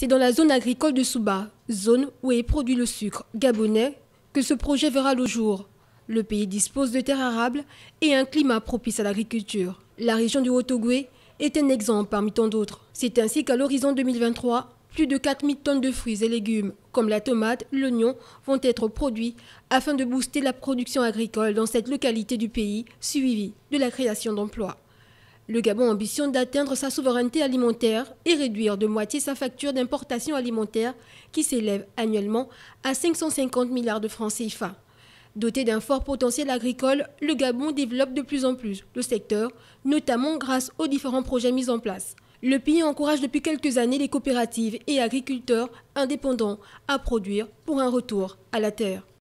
C'est dans la zone agricole de Souba, zone où est produit le sucre gabonais, que ce projet verra le jour. Le pays dispose de terres arables et un climat propice à l'agriculture. La région du haut est un exemple parmi tant d'autres. C'est ainsi qu'à l'horizon 2023, plus de 4000 tonnes de fruits et légumes, comme la tomate, l'oignon, vont être produits afin de booster la production agricole dans cette localité du pays, suivie de la création d'emplois. Le Gabon ambitionne d'atteindre sa souveraineté alimentaire et réduire de moitié sa facture d'importation alimentaire qui s'élève annuellement à 550 milliards de francs CFA. Doté d'un fort potentiel agricole, le Gabon développe de plus en plus le secteur, notamment grâce aux différents projets mis en place. Le pays encourage depuis quelques années les coopératives et agriculteurs indépendants à produire pour un retour à la terre.